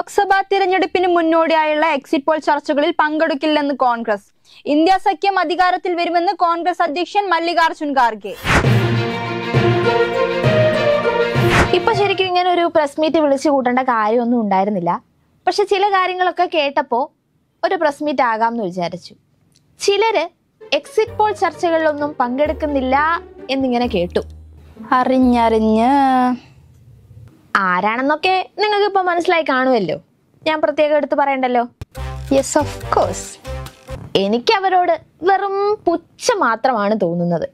ലോക്സഭാ തിരഞ്ഞെടുപ്പിന് മുന്നോടിയായുള്ള exit poll ചർച്ചകളിൽ പങ്കെടുക്കില്ലെന്ന് കോൺഗ്രസ് ഇന്ത്യ സഖ്യം അധികാരത്തിൽ വരുമെന്ന് കോൺഗ്രസ് അധ്യക്ഷൻ മല്ലികാർജുൻ ഖാർഗെ ഇപ്പൊ ശരിക്കും ഇങ്ങനെ ഒരു പ്രസ് മീറ്റ് വിളിച്ചു കൂട്ടേണ്ട കാര്യമൊന്നും ഉണ്ടായിരുന്നില്ല പക്ഷെ ചില കാര്യങ്ങളൊക്കെ കേട്ടപ്പോൾ ഒരു പ്രസ് മീറ്റ് ആകാമെന്ന് വിചാരിച്ചു ചിലര് എക്സിറ്റ് പോൾ ചർച്ചകളിലൊന്നും പങ്കെടുക്കുന്നില്ല എന്നിങ്ങനെ കേട്ടു അറിഞ്ഞറിഞ്ഞ് ആരാണെന്നൊക്കെ നിങ്ങൾക്ക് ഇപ്പൊ മനസ്സിലായി കാണുമല്ലോ ഞാൻ പ്രത്യേകം എടുത്ത് പറയണ്ടല്ലോ യെസ് ഓഫ് കോഴ്സ് എനിക്ക് അവരോട് വെറും പുച്ഛം മാത്രമാണ് തോന്നുന്നത്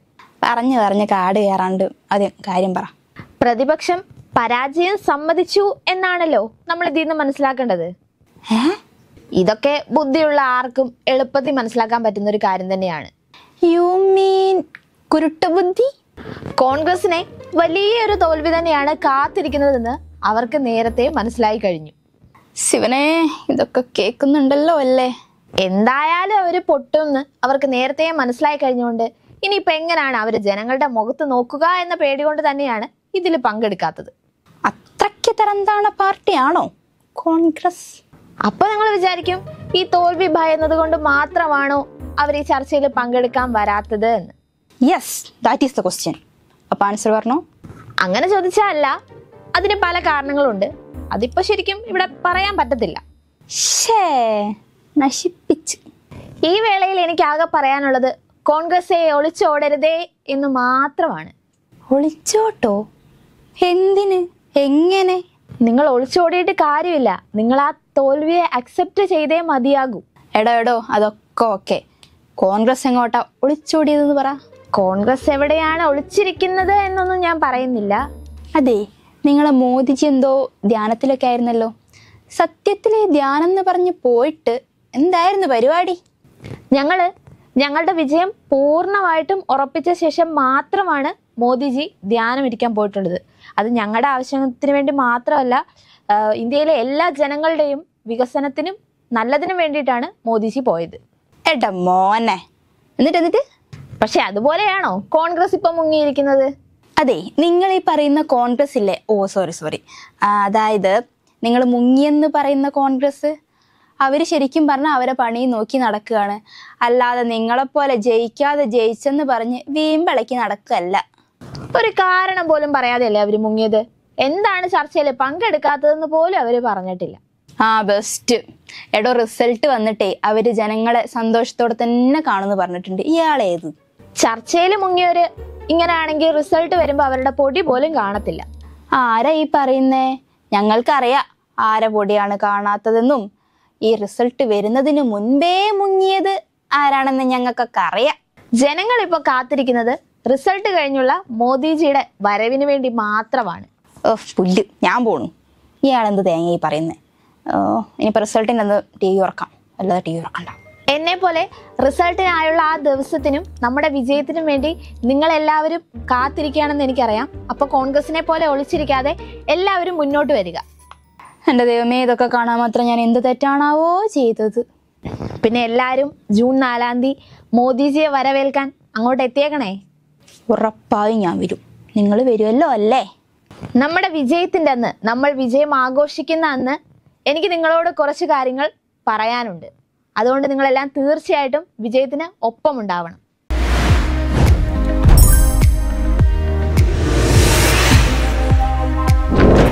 പറഞ്ഞു പറഞ്ഞ് കാട് കയറാണ്ട് അതെ കാര്യം പറ പ്രതിപക്ഷം പരാജയം സമ്മതിച്ചു എന്നാണല്ലോ നമ്മൾ ഇതിൽ നിന്ന് മനസ്സിലാക്കേണ്ടത് ഇതൊക്കെ ബുദ്ധിയുള്ള ആർക്കും എളുപ്പത്തിൽ മനസ്സിലാക്കാൻ പറ്റുന്ന ഒരു കാര്യം തന്നെയാണ് യു മീൻ കുരുട്ടുബുദ്ധി കോൺഗ്രസിനെ വലിയൊരു തോൽവി തന്നെയാണ് കാത്തിരിക്കുന്നതെന്ന് അവർക്ക് നേരത്തെ മനസ്സിലായി കഴിഞ്ഞു ശിവനെ ഇതൊക്കെ കേൾക്കുന്നുണ്ടല്ലോ അല്ലേ എന്തായാലും അവര് പൊട്ടുമെന്ന് അവർക്ക് നേരത്തെ മനസ്സിലായി കഴിഞ്ഞുകൊണ്ട് ഇനിയിപ്പോ എങ്ങനെയാണ് അവര് ജനങ്ങളുടെ മുഖത്ത് നോക്കുക എന്ന പേടി കൊണ്ട് തന്നെയാണ് ഇതിൽ പങ്കെടുക്കാത്തത് അത്രയ്ക്ക് തരന്താണ് പാർട്ടിയാണോ കോൺഗ്രസ് അപ്പൊ നിങ്ങൾ വിചാരിക്കും ഈ തോൽവി ഭയന്നത് കൊണ്ട് മാത്രമാണോ അവർ ഈ ചർച്ചയിൽ പങ്കെടുക്കാൻ വരാത്തത് എന്ന് yes that is the question അപ്പൊ ആൻസർ പറഞ്ഞോ അങ്ങനെ ചോദിച്ചല്ല അതിന് പല കാരണങ്ങളുണ്ട് അതിപ്പോ ശരിക്കും ഇവിടെ പറയാൻ പറ്റത്തില്ല നശിപ്പിച്ച് ഈ വേളയിൽ എനിക്ക് ആകെ പറയാനുള്ളത് കോൺഗ്രസെ ഒളിച്ചോടരുതേ എന്ന് മാത്രമാണ് ഒളിച്ചോട്ടോ എന്തിന് എങ്ങനെ നിങ്ങൾ ഒളിച്ചോടിയിട്ട് കാര്യമില്ല നിങ്ങൾ ആ തോൽവിയെ അക്സെപ്റ്റ് ചെയ്തേ മതിയാകൂ എടോ എടോ അതൊക്കെ ഓക്കെ കോൺഗ്രസ് എങ്ങോട്ടാ ഒളിച്ചോടിയതെന്ന് പറ കോൺഗ്രസ് എവിടെയാണ് ഒളിച്ചിരിക്കുന്നത് എന്നൊന്നും ഞാൻ പറയുന്നില്ല അതെ നിങ്ങളെ മോദിജി എന്തോ ധ്യാനത്തിലൊക്കെ ആയിരുന്നല്ലോ സത്യത്തിലെ ധ്യാനം എന്ന് പറഞ്ഞ് പോയിട്ട് എന്തായിരുന്നു പരിപാടി ഞങ്ങള് ഞങ്ങളുടെ വിജയം പൂർണ്ണമായിട്ടും ഉറപ്പിച്ച ശേഷം മാത്രമാണ് മോദിജി ധ്യാനം ഇരിക്കാൻ പോയിട്ടുള്ളത് അത് ഞങ്ങളുടെ ആവശ്യത്തിന് വേണ്ടി മാത്രമല്ല ഇന്ത്യയിലെ എല്ലാ ജനങ്ങളുടെയും വികസനത്തിനും നല്ലതിനും വേണ്ടിയിട്ടാണ് മോദിജി പോയത് എടാ മോനെ എന്നിട്ട് എന്നിട്ട് പക്ഷെ അതുപോലെയാണോ കോൺഗ്രസ് ഇപ്പൊ മുങ്ങിയിരിക്കുന്നത് അതെ നിങ്ങൾ ഈ പറയുന്ന കോൺഗ്രസ് ഇല്ലേ ഓ സോറി സോറി അതായത് നിങ്ങൾ മുങ്ങിയെന്ന് പറയുന്ന കോൺഗ്രസ് അവർ ശരിക്കും പറഞ്ഞാൽ അവരെ പണി നോക്കി നടക്കുകയാണ് അല്ലാതെ നിങ്ങളെപ്പോലെ ജയിക്കാതെ ജയിച്ചെന്ന് പറഞ്ഞ് വീമ്പിളക്കി നടക്കുകയല്ല ഒരു കാരണം പോലും പറയാതെയല്ലേ അവർ മുങ്ങിയത് എന്താണ് ചർച്ചയിൽ പങ്കെടുക്കാത്തതെന്ന് പോലും അവർ പറഞ്ഞിട്ടില്ല ആ ബെസ്റ്റ് എടോ റിസൾട്ട് വന്നിട്ടേ അവർ ജനങ്ങളെ സന്തോഷത്തോടെ തന്നെ കാണുമെന്ന് പറഞ്ഞിട്ടുണ്ട് ഇയാളേത് ചർച്ചയിൽ മുങ്ങിയവര് ഇങ്ങനെയാണെങ്കിൽ റിസൾട്ട് വരുമ്പോൾ അവരുടെ പൊടി പോലും കാണത്തില്ല ആരാ ഈ പറയുന്നേ ഞങ്ങൾക്കറിയാം ആരെ പൊടിയാണ് കാണാത്തതെന്നും ഈ റിസൾട്ട് വരുന്നതിന് മുൻപേ മുങ്ങിയത് ആരാണെന്ന് ഞങ്ങൾക്കൊക്കെ അറിയാം ജനങ്ങൾ ഇപ്പോൾ കാത്തിരിക്കുന്നത് റിസൾട്ട് കഴിഞ്ഞുള്ള മോദിജിയുടെ വരവിന് വേണ്ടി മാത്രമാണ് ഓ പുല്ല് ഞാൻ പോണു ഇയാളെന്ത് തേങ്ങ ഈ പറയുന്നത് ഓ ഇനിയിപ്പോൾ റിസൾട്ടിൻ്റെ ഒന്ന് ടി വി ഉറക്കാം അല്ലാതെ ടി വി ഉറക്കണ്ട എന്നെ പോലെ റിസൾട്ടിനായുള്ള ആ ദിവസത്തിനും നമ്മുടെ വിജയത്തിനും വേണ്ടി നിങ്ങളെല്ലാവരും കാത്തിരിക്കുകയാണെന്ന് എനിക്കറിയാം അപ്പോൾ കോൺഗ്രസിനെ പോലെ ഒളിച്ചിരിക്കാതെ എല്ലാവരും മുന്നോട്ട് വരിക എൻ്റെ ദൈവമേ ഇതൊക്കെ കാണാൻ മാത്രം ഞാൻ എന്ത് തെറ്റാണാവോ ചെയ്തത് പിന്നെ എല്ലാവരും ജൂൺ നാലാം തീയതി മോദിജിയെ വരവേൽക്കാൻ അങ്ങോട്ട് എത്തിയേക്കണേ ഉറപ്പായും ഞാൻ വരും നിങ്ങൾ വരുമല്ലോ അല്ലേ നമ്മുടെ വിജയത്തിൻ്റെ അന്ന് നമ്മൾ വിജയം ആഘോഷിക്കുന്ന അന്ന് എനിക്ക് നിങ്ങളോട് കുറച്ച് കാര്യങ്ങൾ പറയാനുണ്ട് അതുകൊണ്ട് നിങ്ങളെല്ലാം തീർച്ചയായിട്ടും വിജയത്തിന് ഒപ്പം ഉണ്ടാവണം